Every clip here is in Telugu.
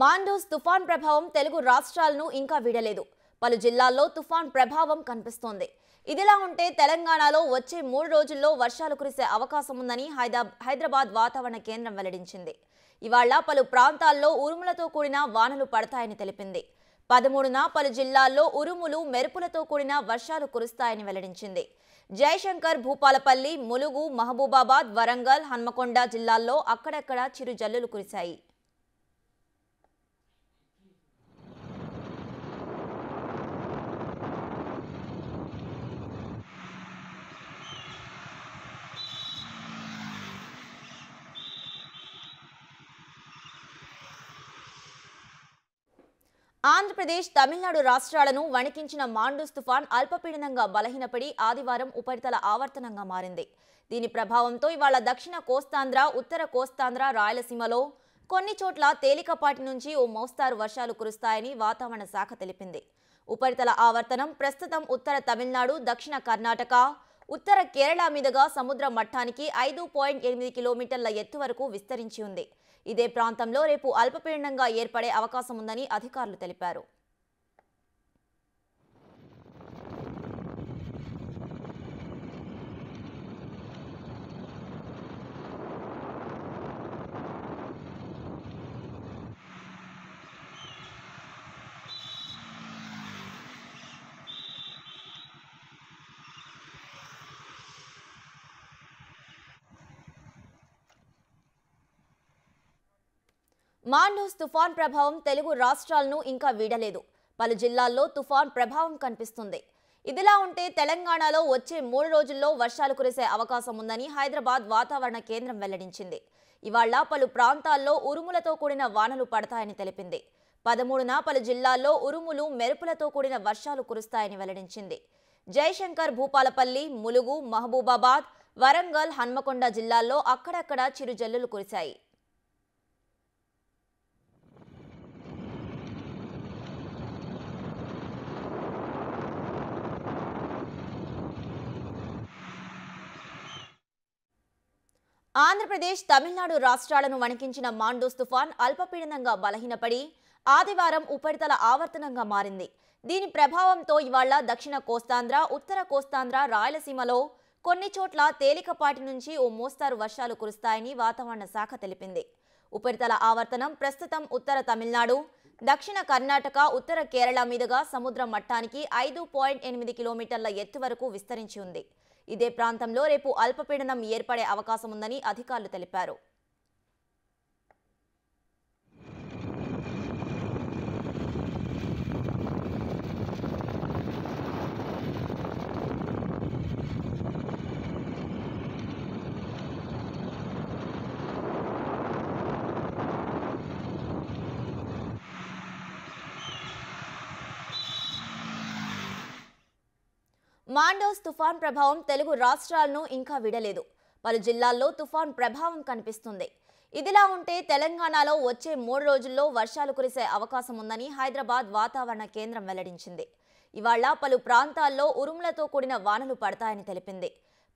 మాండూస్ తుఫాన్ ప్రభావం తెలుగు రాష్ట్రాలను ఇంకా వీడలేదు పలు జిల్లాల్లో తుఫాన్ ప్రభావం కనిపిస్తోంది ఇదిలా ఉంటే తెలంగాణలో వచ్చే మూడు రోజుల్లో వర్షాలు కురిసే అవకాశం ఉందని హైదరాబాద్ వాతావరణ కేంద్రం వెల్లడించింది ఇవాళ పలు ప్రాంతాల్లో ఉరుములతో కూడిన వానలు పడతాయని తెలిపింది పదమూడున పలు జిల్లాల్లో ఉరుములు మెరుపులతో కూడిన వర్షాలు కురుస్తాయని వెల్లడించింది జయశంకర్ భూపాలపల్లి ములుగు మహబూబాబాద్ వరంగల్ హన్మకొండ జిల్లాల్లో అక్కడక్కడ చిరు జల్లులు కురిశాయి ఆంధ్రప్రదేశ్ తమిళనాడు రాష్ట్రాలను వణికించిన మాండూస్ తుఫాన్ అల్పపీడనంగా బలహీనపడి ఆదివారం ఉపరితల ఆవర్తనంగా మారింది దీని ప్రభావంతో ఇవాళ దక్షిణ కోస్తాంధ్ర ఉత్తర కోస్తాంధ్ర రాయలసీమలో కొన్ని చోట్ల తేలికపాటి నుంచి ఓ మోస్తారు వర్షాలు కురుస్తాయని వాతావరణ శాఖ తెలిపింది ఉపరితల ఆవర్తనం ప్రస్తుతం ఉత్తర తమిళనాడు దక్షిణ కర్ణాటక ఉత్తర కేరళ మీదుగా సముద్ర మట్టానికి ఐదు పాయింట్ ఎనిమిది కిలోమీటర్ల ఎత్తు వరకు విస్తరించి ఉంది ఇదే ప్రాంతంలో రేపు అల్పపీడనంగా ఏర్పడే అవకాశం ఉందని అధికారులు తెలిపారు మాండూస్ తుఫాన్ ప్రభావం తెలుగు రాష్ట్రాలను ఇంకా వీడలేదు పలు జిల్లాల్లో తుఫాన్ ప్రభావం కనిపిస్తుంది ఇదిలా ఉంటే తెలంగాణలో వచ్చే మూడు రోజుల్లో వర్షాలు కురిసే అవకాశం ఉందని హైదరాబాద్ వాతావరణ కేంద్రం వెల్లడించింది ఇవాళ పలు ప్రాంతాల్లో ఉరుములతో కూడిన వానలు పడతాయని తెలిపింది పదమూడున పలు జిల్లాల్లో ఉరుములు మెరుపులతో కూడిన వర్షాలు కురుస్తాయని వెల్లడించింది జయశంకర్ భూపాలపల్లి ములుగు మహబూబాబాద్ వరంగల్ హన్మకొండ జిల్లాల్లో అక్కడక్కడ జల్లులు కురిశాయి ఆంధ్రప్రదేశ్ తమిళనాడు రాష్ట్రాలను వణికించిన మాండోస్ తుఫాన్ అల్పపీడనంగా బలహీనపడి ఆదివారం ఉపరితల ఆవర్తనంగా మారింది దీని ప్రభావంతో ఇవాళ దక్షిణ కోస్తాంధ్ర ఉత్తర కోస్తాంధ్ర రాయలసీమలో కొన్ని చోట్ల తేలికపాటి నుంచి ఓ మోస్తారు వర్షాలు కురుస్తాయని వాతావరణ శాఖ తెలిపింది ఉపరితల ఆవర్తనం ప్రస్తుతం ఉత్తర తమిళనాడు దక్షిణ కర్ణాటక ఉత్తర కేరళ మీదుగా సముద్ర మట్టానికి ఐదు పాయింట్ ఎనిమిది కిలోమీటర్ల ఎత్తు వరకు విస్తరించి ఉంది ఇదే ప్రాంతంలో రేపు అల్పపీడనం ఏర్పడే అవకాశం ఉందని అధికారులు తెలిపారు మాండోస్ తుఫాన్ ప్రభావం తెలుగు రాష్ట్రాలను ఇంకా విడలేదు పలు జిల్లాల్లో తుఫాన్ ప్రభావం కనిపిస్తుంది ఇదిలా ఉంటే తెలంగాణలో వచ్చే మూడు రోజుల్లో వర్షాలు కురిసే అవకాశం ఉందని హైదరాబాద్ వాతావరణ కేంద్రం వెల్లడించింది ఇవాళ పలు ప్రాంతాల్లో ఉరుములతో కూడిన వానలు పడతాయని తెలిపింది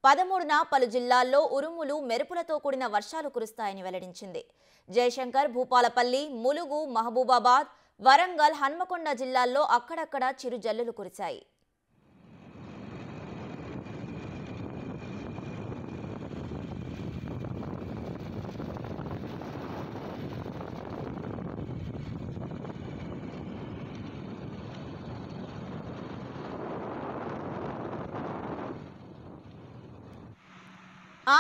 పదమూడున పలు జిల్లాల్లో ఉరుములు మెరుపులతో కూడిన వర్షాలు కురుస్తాయని వెల్లడించింది జయశంకర్ భూపాలపల్లి ములుగు మహబూబాబాద్ వరంగల్ హన్మకొండ జిల్లాల్లో అక్కడక్కడ చిరు జల్లులు కురిశాయి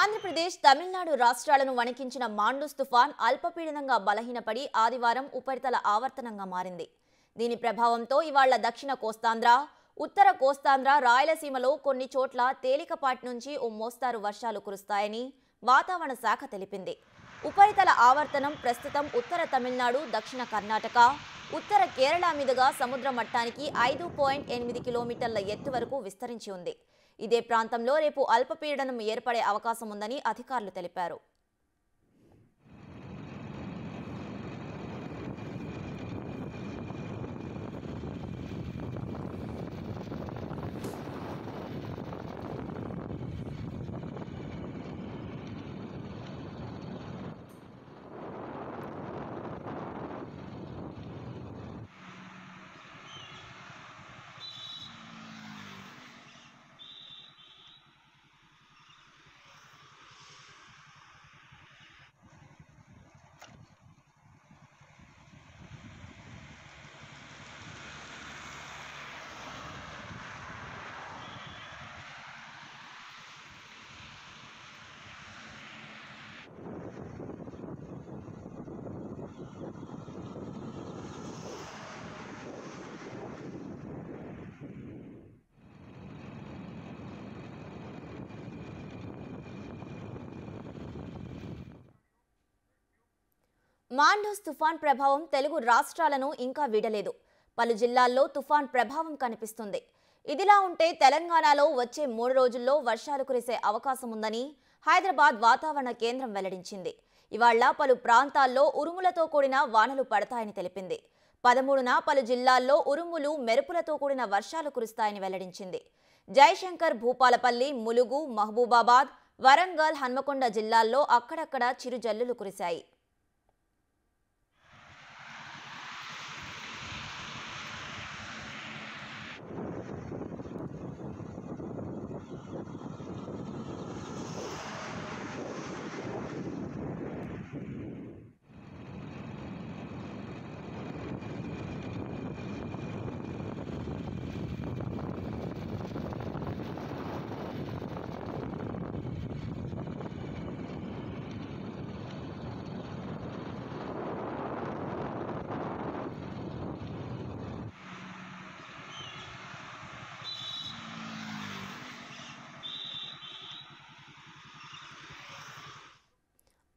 ఆంధ్రప్రదేశ్ తమిళనాడు రాష్ట్రాలను వణికించిన మాండూస్ తుఫాన్ అల్పపీడనంగా బలహీనపడి ఆదివారం ఉపరితల ఆవర్తనంగా మారింది దీని ప్రభావంతో ఇవాళ్ల దక్షిణ కోస్తాంధ్ర ఉత్తర కోస్తాంధ్ర రాయలసీమలో కొన్ని చోట్ల తేలికపాటి నుంచి ఓ మోస్తారు వర్షాలు కురుస్తాయని వాతావరణ శాఖ తెలిపింది ఉపరితల ఆవర్తనం ప్రస్తుతం ఉత్తర తమిళనాడు దక్షిణ కర్ణాటక ఉత్తర కేరళ మీదుగా సముద్ర మట్టానికి ఐదు పాయింట్ ఎనిమిది కిలోమీటర్ల ఎత్తు వరకు విస్తరించి ఉంది ఇదే ప్రాంతంలో రేపు అల్పపీడనం ఏర్పడే అవకాశం ఉందని అధికారులు తెలిపారు మాండోస్ తుఫాన్ ప్రభావం తెలుగు రాష్ట్రాలను ఇంకా వీడలేదు పలు జిల్లాల్లో తుఫాన్ ప్రభావం కనిపిస్తుంది ఇదిలా ఉంటే తెలంగాణలో వచ్చే మూడు రోజుల్లో వర్షాలు కురిసే అవకాశం ఉందని హైదరాబాద్ వాతావరణ కేంద్రం వెల్లడించింది ఇవాళ్ల పలు ప్రాంతాల్లో ఉరుములతో కూడిన వానలు పడతాయని తెలిపింది పదమూడున పలు జిల్లాల్లో ఉరుములు మెరుపులతో కూడిన వర్షాలు కురుస్తాయని వెల్లడించింది జయశంకర్ భూపాలపల్లి ములుగు మహబూబాబాద్ వరంగల్ హన్మకొండ జిల్లాల్లో అక్కడక్కడ చిరుజల్లులు కురిశాయి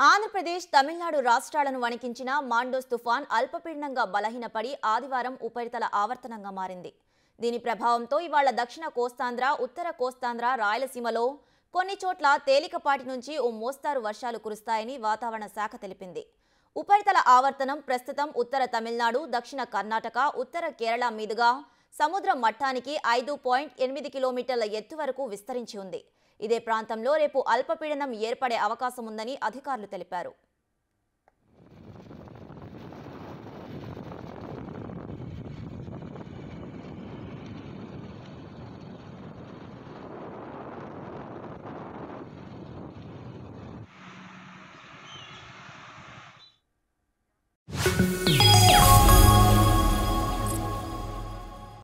ఆంధ్రప్రదేశ్ తమిళనాడు రాష్ట్రాలను వణికించిన మాండోస్ తుఫాన్ అల్పపీడనంగా బలహీనపడి ఆదివారం ఉపరితల ఆవర్తనంగా మారింది దీని ప్రభావంతో ఇవాళ దక్షిణ కోస్తాంధ్ర ఉత్తర కోస్తాంధ్ర రాయలసీమలో కొన్ని చోట్ల తేలికపాటి నుంచి ఓ మోస్తారు వర్షాలు కురుస్తాయని వాతావరణ శాఖ తెలిపింది ఉపరితల ఆవర్తనం ప్రస్తుతం ఉత్తర తమిళనాడు దక్షిణ కర్ణాటక ఉత్తర కేరళ మీదుగా సముద్ర మట్టానికి ఐదు పాయింట్ ఎనిమిది కిలోమీటర్ల ఎత్తు వరకు విస్తరించి ఉంది ఇదే ప్రాంతంలో రేపు అల్పపీడనం ఏర్పడే అవకాశం ఉందని అధికారులు తెలిపారు